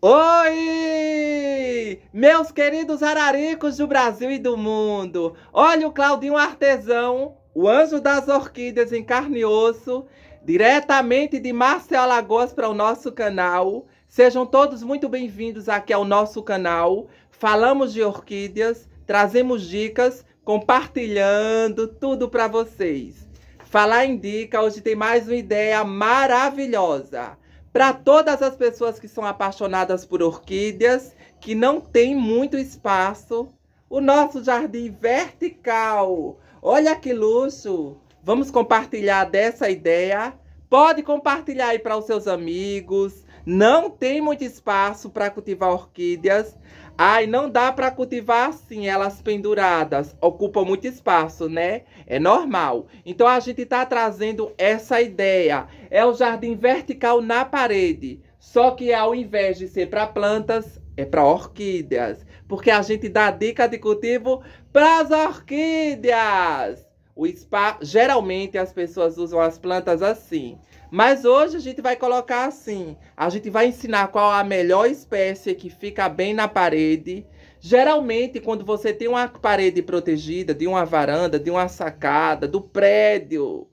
Oi! Meus queridos araricos do Brasil e do mundo! Olha o Claudinho Artesão, o anjo das orquídeas em carne e osso, diretamente de Marcel Alagoas para o nosso canal. Sejam todos muito bem-vindos aqui ao nosso canal. Falamos de orquídeas, trazemos dicas, compartilhando tudo para vocês. Falar em dica, hoje tem mais uma ideia maravilhosa para todas as pessoas que são apaixonadas por orquídeas, que não tem muito espaço, o nosso jardim vertical. Olha que luxo! Vamos compartilhar dessa ideia. Pode compartilhar aí para os seus amigos. Não tem muito espaço para cultivar orquídeas. Ai, não dá para cultivar assim, elas penduradas, ocupam muito espaço, né? É normal. Então a gente está trazendo essa ideia. É o jardim vertical na parede, só que ao invés de ser para plantas, é para orquídeas, porque a gente dá dica de cultivo para as orquídeas. O spa, geralmente as pessoas usam as plantas assim. Mas hoje a gente vai colocar assim. A gente vai ensinar qual a melhor espécie que fica bem na parede. Geralmente, quando você tem uma parede protegida de uma varanda, de uma sacada, do prédio,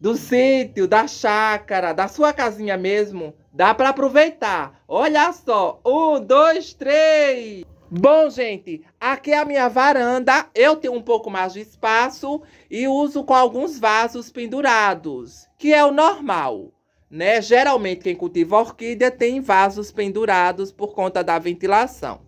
do sítio, da chácara, da sua casinha mesmo, dá para aproveitar. Olha só, um, dois, três. Bom, gente, aqui é a minha varanda. Eu tenho um pouco mais de espaço e uso com alguns vasos pendurados, que é o normal, né? Geralmente quem cultiva orquídea tem vasos pendurados por conta da ventilação.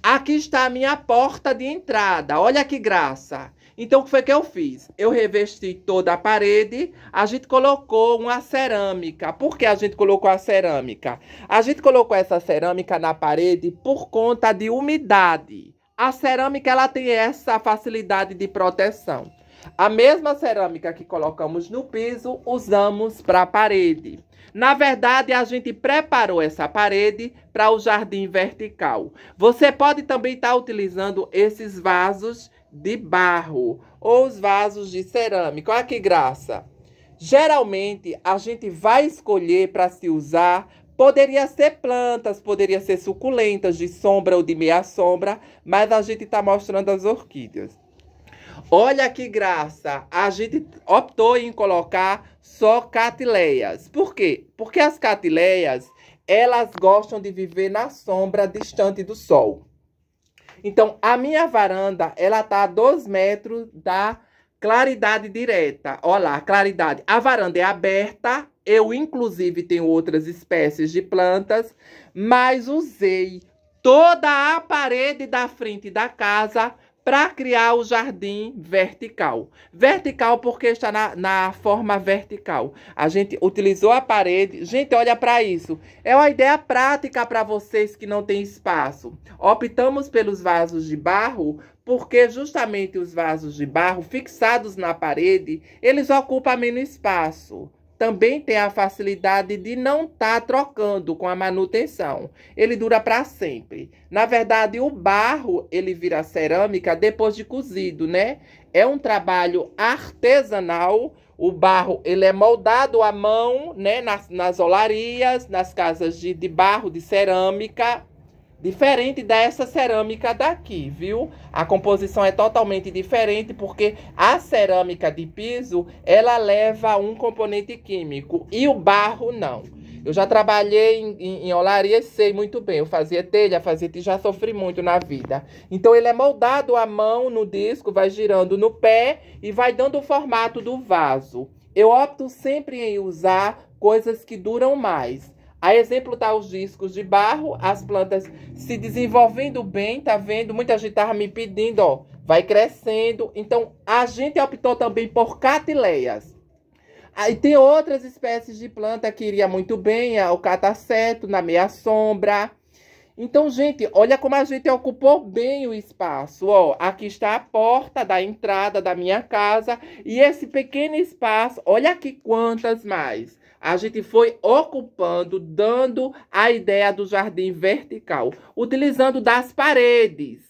Aqui está a minha porta de entrada. Olha que graça. Então, o que foi que eu fiz? Eu revesti toda a parede, a gente colocou uma cerâmica. Por que a gente colocou a cerâmica? A gente colocou essa cerâmica na parede por conta de umidade. A cerâmica ela tem essa facilidade de proteção. A mesma cerâmica que colocamos no piso, usamos para a parede. Na verdade, a gente preparou essa parede para o jardim vertical. Você pode também estar tá utilizando esses vasos de barro ou os vasos de cerâmica. Olha que graça! Geralmente a gente vai escolher para se usar. Poderia ser plantas, poderia ser suculentas de sombra ou de meia sombra, mas a gente está mostrando as orquídeas. Olha que graça! A gente optou em colocar só catileias. Por quê? Porque as catileias, elas gostam de viver na sombra, distante do sol. Então, a minha varanda, ela tá a 2 metros da claridade direta. Olha lá, claridade. A varanda é aberta. Eu, inclusive, tenho outras espécies de plantas, mas usei toda a parede da frente da casa para criar o jardim vertical. Vertical porque está na, na forma vertical. A gente utilizou a parede. Gente, olha para isso. É uma ideia prática para vocês que não têm espaço. Optamos pelos vasos de barro porque justamente os vasos de barro fixados na parede, eles ocupam menos espaço também tem a facilidade de não estar tá trocando com a manutenção. Ele dura para sempre. Na verdade, o barro, ele vira cerâmica depois de cozido, né? É um trabalho artesanal. O barro, ele é moldado à mão, né? Nas, nas olarias, nas casas de, de barro, de cerâmica. Diferente dessa cerâmica daqui, viu? A composição é totalmente diferente porque a cerâmica de piso, ela leva um componente químico e o barro não. Eu já trabalhei em, em, em olaria e sei muito bem. Eu fazia telha, fazia já sofri muito na vida. Então ele é moldado à mão no disco, vai girando no pé e vai dando o formato do vaso. Eu opto sempre em usar coisas que duram mais. A exemplo tá os discos de barro, as plantas se desenvolvendo bem, tá vendo? Muita gente tava me pedindo, ó, vai crescendo. Então, a gente optou também por catileias. Aí tem outras espécies de planta que iria muito bem, o cataceto na meia sombra. Então, gente, olha como a gente ocupou bem o espaço, ó. Aqui está a porta da entrada da minha casa e esse pequeno espaço, olha aqui quantas mais a gente foi ocupando, dando a ideia do jardim vertical, utilizando das paredes,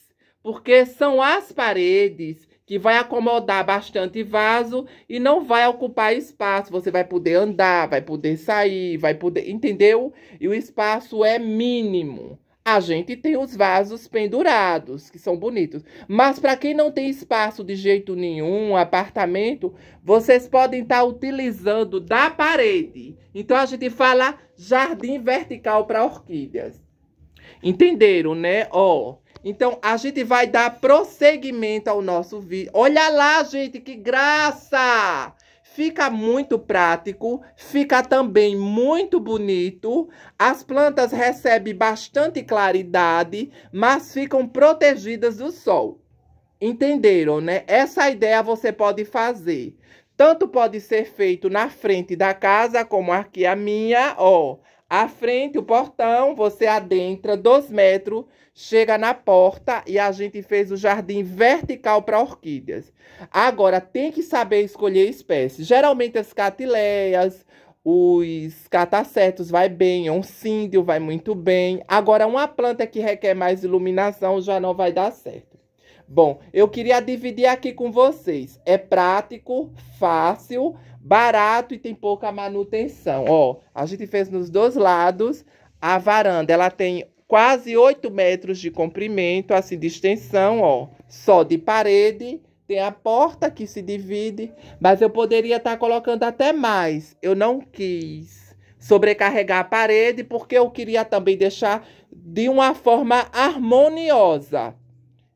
porque são as paredes que vai acomodar bastante vaso e não vai ocupar espaço. Você vai poder andar, vai poder sair, vai poder, entendeu? E o espaço é mínimo a gente tem os vasos pendurados, que são bonitos. Mas para quem não tem espaço de jeito nenhum, apartamento, vocês podem estar tá utilizando da parede. Então a gente fala jardim vertical para orquídeas. Entenderam, né? Ó, então a gente vai dar prosseguimento ao nosso vídeo. Olha lá, gente, que graça! fica muito prático, fica também muito bonito. As plantas recebem bastante claridade, mas ficam protegidas do sol. Entenderam, né? Essa ideia você pode fazer. Tanto pode ser feito na frente da casa, como aqui a minha, ó. À frente, o portão, você adentra dois metros, chega na porta e a gente fez o jardim vertical para orquídeas. Agora, tem que saber escolher espécies. Geralmente, as catileias, os catacetos vai bem, síndio vai muito bem. Agora, uma planta que requer mais iluminação já não vai dar certo. Bom, eu queria dividir aqui com vocês. É prático, fácil, barato e tem pouca manutenção. Ó, a gente fez nos dois lados. A varanda, ela tem quase 8 metros de comprimento, assim, de extensão, ó, só de parede. Tem a porta que se divide, mas eu poderia estar tá colocando até mais. Eu não quis sobrecarregar a parede, porque eu queria também deixar de uma forma harmoniosa.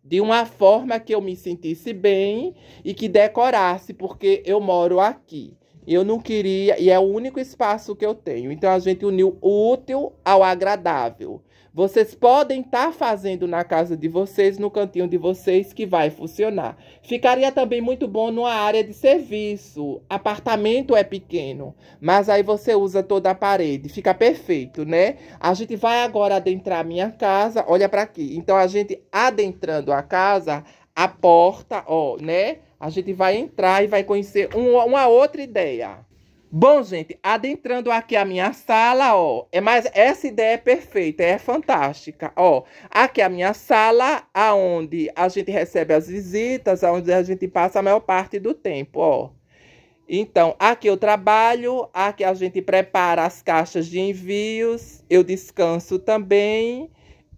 De uma forma que eu me sentisse bem e que decorasse, porque eu moro aqui. Eu não queria, e é o único espaço que eu tenho. Então a gente uniu o útil ao agradável. Vocês podem estar tá fazendo na casa de vocês, no cantinho de vocês, que vai funcionar. Ficaria também muito bom numa área de serviço. Apartamento é pequeno, mas aí você usa toda a parede, fica perfeito, né? A gente vai agora adentrar a minha casa, olha para aqui. Então a gente adentrando a casa, a porta, ó, né? a gente vai entrar e vai conhecer uma, uma outra ideia. Bom, gente, adentrando aqui a minha sala, ó, é mais essa ideia é perfeita, é fantástica, ó. Aqui é a minha sala, aonde a gente recebe as visitas, aonde a gente passa a maior parte do tempo, ó. Então, aqui eu trabalho, aqui a gente prepara as caixas de envios, eu descanso também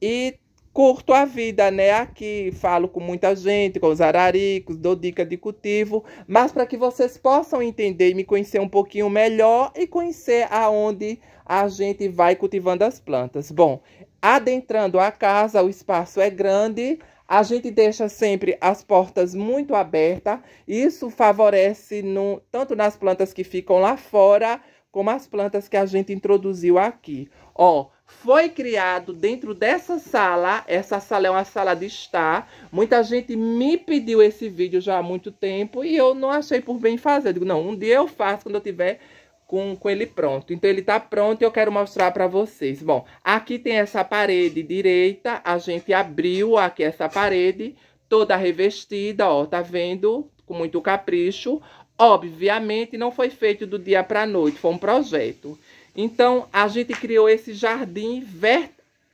e curto a vida, né? Aqui falo com muita gente, com os araricos, dou dica de cultivo, mas para que vocês possam entender e me conhecer um pouquinho melhor e conhecer aonde a gente vai cultivando as plantas. Bom, adentrando a casa, o espaço é grande, a gente deixa sempre as portas muito abertas. Isso favorece no, tanto nas plantas que ficam lá fora, como as plantas que a gente introduziu aqui. Ó, foi criado dentro dessa sala. Essa sala é uma sala de estar. Muita gente me pediu esse vídeo já há muito tempo e eu não achei por bem fazer. Eu digo, não, um dia eu faço quando eu tiver com, com ele pronto. Então ele tá pronto e eu quero mostrar para vocês. Bom, aqui tem essa parede direita. A gente abriu aqui essa parede toda revestida, ó, tá vendo? Com muito capricho. Obviamente não foi feito do dia para noite, foi um projeto. Então, a gente criou esse jardim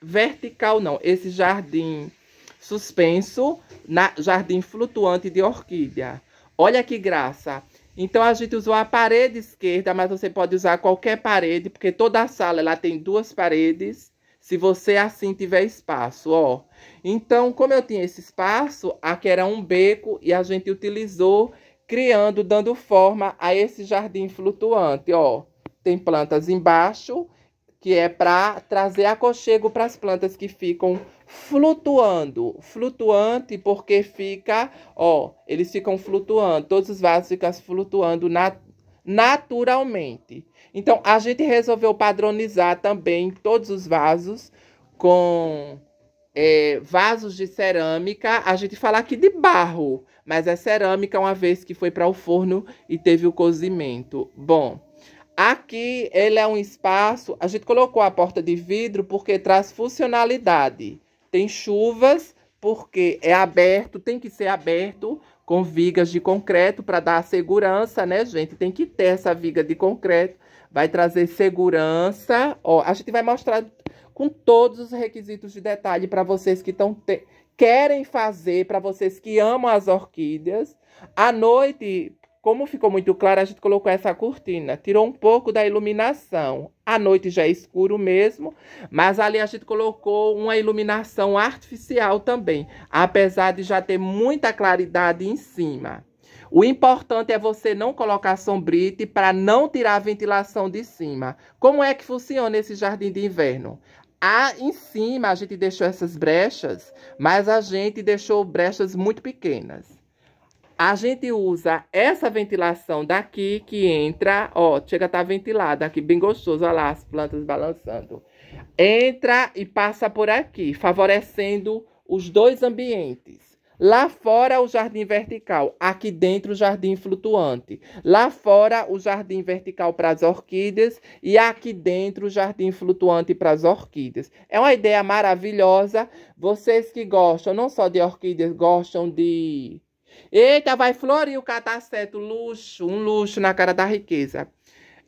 vertical, não, esse jardim suspenso, na, jardim flutuante de orquídea. Olha que graça! Então, a gente usou a parede esquerda, mas você pode usar qualquer parede, porque toda a sala ela tem duas paredes, se você assim tiver espaço, ó. Então, como eu tinha esse espaço, aqui era um beco e a gente utilizou, criando, dando forma a esse jardim flutuante, ó tem plantas embaixo, que é para trazer aconchego para as plantas que ficam flutuando, flutuante porque fica, ó, eles ficam flutuando, todos os vasos ficam flutuando na, naturalmente. Então a gente resolveu padronizar também todos os vasos com é, vasos de cerâmica. A gente fala aqui de barro, mas é cerâmica uma vez que foi para o forno e teve o cozimento. Bom. Aqui ele é um espaço, a gente colocou a porta de vidro porque traz funcionalidade. Tem chuvas porque é aberto, tem que ser aberto com vigas de concreto para dar segurança, né, gente? Tem que ter essa viga de concreto, vai trazer segurança. Ó, a gente vai mostrar com todos os requisitos de detalhe para vocês que estão querem fazer, para vocês que amam as orquídeas. À noite como ficou muito claro, a gente colocou essa cortina, tirou um pouco da iluminação. À noite já é escuro mesmo, mas ali a gente colocou uma iluminação artificial também, apesar de já ter muita claridade em cima. O importante é você não colocar sombrite para não tirar a ventilação de cima. Como é que funciona esse jardim de inverno? Ah, em cima a gente deixou essas brechas, mas a gente deixou brechas muito pequenas a gente usa essa ventilação daqui que entra, ó, chega a estar tá ventilada aqui, bem gostoso, olha lá as plantas balançando. Entra e passa por aqui, favorecendo os dois ambientes. Lá fora o jardim vertical, aqui dentro o jardim flutuante. Lá fora o jardim vertical para as orquídeas e aqui dentro o jardim flutuante para as orquídeas. É uma ideia maravilhosa. Vocês que gostam não só de orquídeas, gostam de Eita, vai florir o catacete, luxo, um luxo na cara da riqueza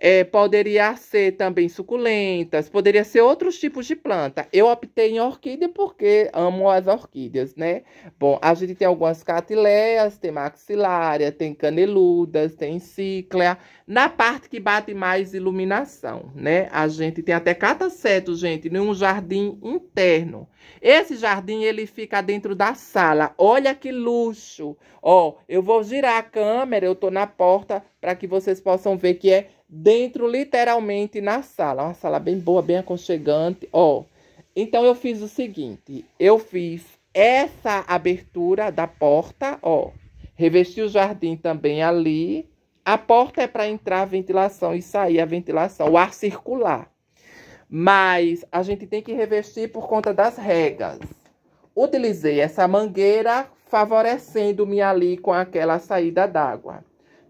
é, poderia ser também suculentas, poderia ser outros tipos de planta. Eu optei em orquídea porque amo as orquídeas, né? Bom, a gente tem algumas catileias, tem maxilária, tem caneludas, tem cíclea. Na parte que bate mais iluminação, né? A gente tem até cataceto, gente, num jardim interno. Esse jardim, ele fica dentro da sala. Olha que luxo! Ó, eu vou girar a câmera, eu tô na porta para que vocês possam ver que é dentro, literalmente, na sala. Uma sala bem boa, bem aconchegante. Ó, então eu fiz o seguinte: eu fiz essa abertura da porta, ó. Revesti o jardim também ali. A porta é para entrar a ventilação e sair a ventilação, o ar circular. Mas a gente tem que revestir por conta das regas. Utilizei essa mangueira favorecendo-me ali com aquela saída d'água.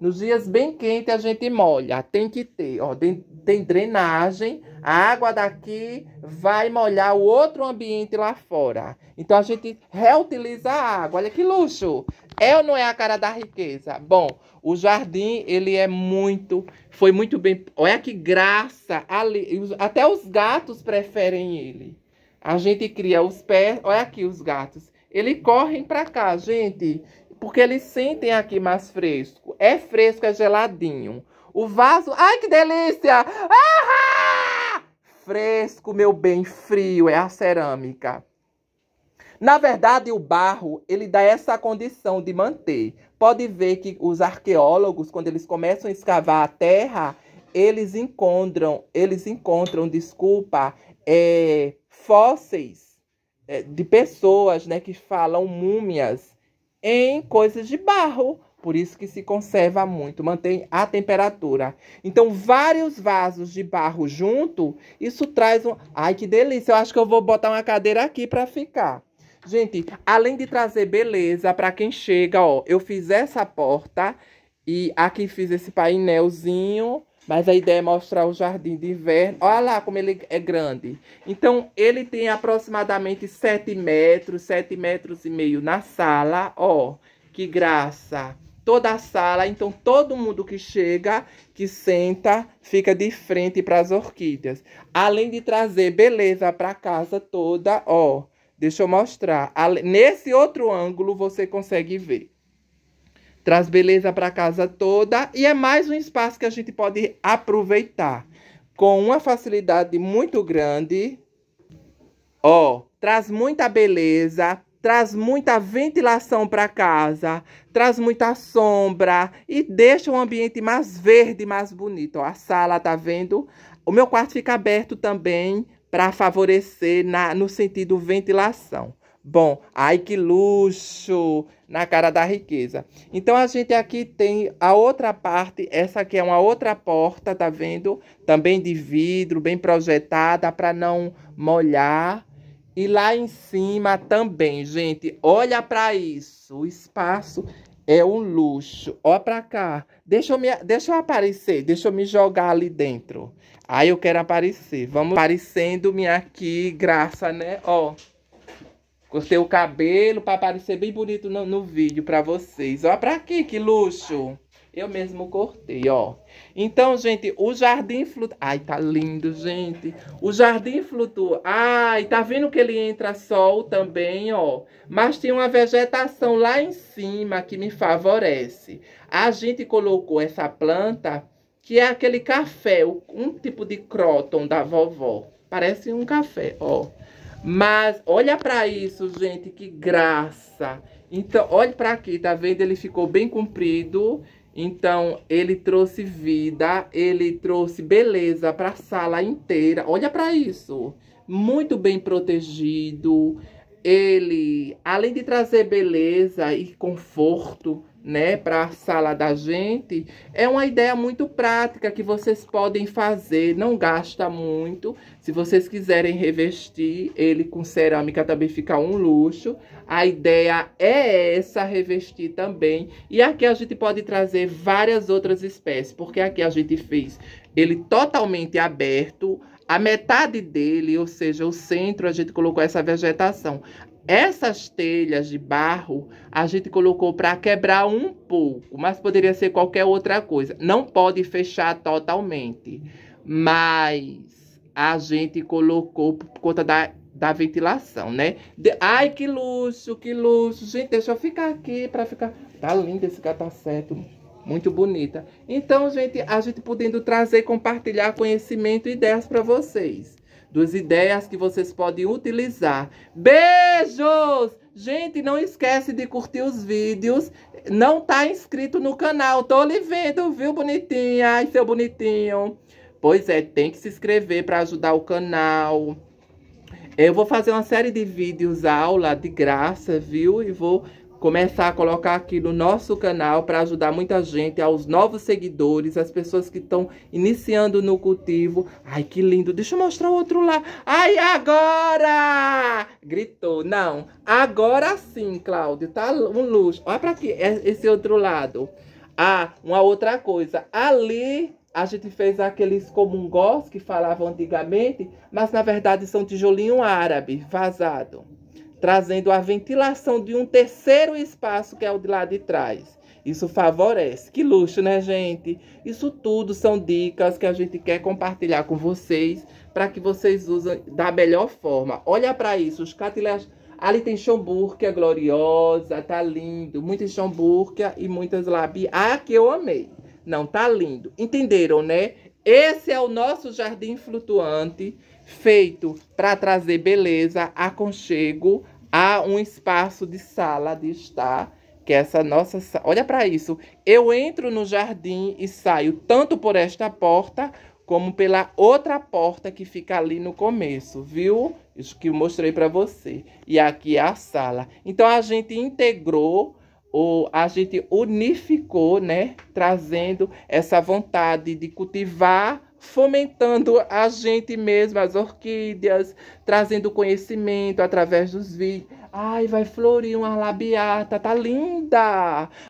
Nos dias bem quentes a gente molha, tem que ter, ó, tem, tem drenagem, a água daqui vai molhar o outro ambiente lá fora. Então a gente reutiliza a água. Olha que luxo! É ou não é a cara da riqueza? Bom, o jardim, ele é muito, foi muito bem. Olha que graça! Ali, até os gatos preferem ele. A gente cria os pés, olha aqui os gatos. Ele correm para cá, gente. Porque eles sentem aqui mais fresco. É fresco, é geladinho. O vaso. Ai, que delícia! Ah! Fresco, meu bem, frio, é a cerâmica. Na verdade, o barro, ele dá essa condição de manter. Pode ver que os arqueólogos, quando eles começam a escavar a terra, eles encontram, eles encontram, desculpa, é, fósseis é, de pessoas, né, que falam múmias, em coisas de barro, por isso que se conserva muito, mantém a temperatura. Então, vários vasos de barro junto, isso traz um... Ai, que delícia! Eu acho que eu vou botar uma cadeira aqui para ficar. Gente, além de trazer beleza para quem chega, ó, eu fiz essa porta e aqui fiz esse painelzinho mas a ideia é mostrar o jardim de inverno. Olha lá como ele é grande. Então, ele tem aproximadamente 7 metros, 7 metros e meio na sala. Ó, que graça. Toda a sala, então todo mundo que chega, que senta, fica de frente para as orquídeas. Além de trazer beleza para a casa toda, ó. Deixa eu mostrar. Nesse outro ângulo você consegue ver traz beleza para casa toda e é mais um espaço que a gente pode aproveitar com uma facilidade muito grande. Ó, traz muita beleza, traz muita ventilação para casa, traz muita sombra e deixa o ambiente mais verde, mais bonito. Ó, a sala, tá vendo? O meu quarto fica aberto também para favorecer na, no sentido ventilação. Bom, ai que luxo na cara da riqueza. Então a gente aqui tem a outra parte, essa aqui é uma outra porta, tá vendo? Também de vidro, bem projetada para não molhar. E lá em cima também, gente, olha para isso. O espaço é um luxo. Ó para cá. Deixa eu, me, deixa eu aparecer, deixa eu me jogar ali dentro. Aí eu quero aparecer. Vamos aparecendo-me aqui, graça, né? Ó. Cortei o cabelo para parecer bem bonito no, no vídeo para vocês. Ó, para aqui, que luxo. Eu mesmo cortei, ó. Então, gente, o jardim flutua... Ai, tá lindo, gente. O jardim flutua... Ai, tá vendo que ele entra sol também, ó. Mas tem uma vegetação lá em cima que me favorece. A gente colocou essa planta, que é aquele café, um tipo de croton da vovó. Parece um café, ó. Mas olha para isso, gente, que graça. Então, olha para aqui, tá vendo? Ele ficou bem comprido. Então, ele trouxe vida, ele trouxe beleza para a sala inteira. Olha para isso. Muito bem protegido. Ele, além de trazer beleza e conforto, né, para a sala da gente, é uma ideia muito prática que vocês podem fazer, não gasta muito. Se vocês quiserem revestir ele com cerâmica também fica um luxo. A ideia é essa, revestir também. E aqui a gente pode trazer várias outras espécies, porque aqui a gente fez ele totalmente aberto, a metade dele, ou seja, o centro, a gente colocou essa vegetação. Essas telhas de barro a gente colocou para quebrar um pouco, mas poderia ser qualquer outra coisa. Não pode fechar totalmente, mas a gente colocou por conta da, da ventilação, né? De, ai, que luxo, que luxo. Gente, deixa eu ficar aqui para ficar. Tá lindo esse catacete, tá muito bonita. Então, gente, a gente podendo trazer, compartilhar conhecimento e ideias para vocês duas ideias que vocês podem utilizar. Beijos! Gente, não esquece de curtir os vídeos. Não tá inscrito no canal. Tô lhe vendo, viu, bonitinha? Ai, seu bonitinho. Pois é, tem que se inscrever para ajudar o canal. Eu vou fazer uma série de vídeos, aula de graça, viu? E vou começar a colocar aqui no nosso canal para ajudar muita gente, aos novos seguidores, as pessoas que estão iniciando no cultivo. Ai, que lindo. Deixa eu mostrar o outro lá. Ai, agora! Gritou. Não, agora sim, Cláudio. Tá um luxo. Olha para aqui, é esse outro lado. Ah, uma outra coisa. Ali a gente fez aqueles comungós que falavam antigamente, mas na verdade são tijolinho árabe vazado trazendo a ventilação de um terceiro espaço que é o de lá de trás. Isso favorece. Que luxo, né, gente? Isso tudo são dicas que a gente quer compartilhar com vocês para que vocês usem da melhor forma. Olha para isso, os catilejas. Ali tem chambúrquia é gloriosa, tá lindo. Muita chambúrquia e muitas labi. Ah, que eu amei. Não, tá lindo. Entenderam, né? Esse é o nosso jardim flutuante, feito para trazer beleza, aconchego há um espaço de sala de estar, que é essa nossa. Olha para isso. Eu entro no jardim e saio tanto por esta porta como pela outra porta que fica ali no começo, viu? Isso que eu mostrei para você. E aqui é a sala. Então a gente integrou ou a gente unificou, né, trazendo essa vontade de cultivar fomentando a gente mesmo, as orquídeas, trazendo conhecimento através dos vídeos. Ai, vai florir uma labiata, tá linda!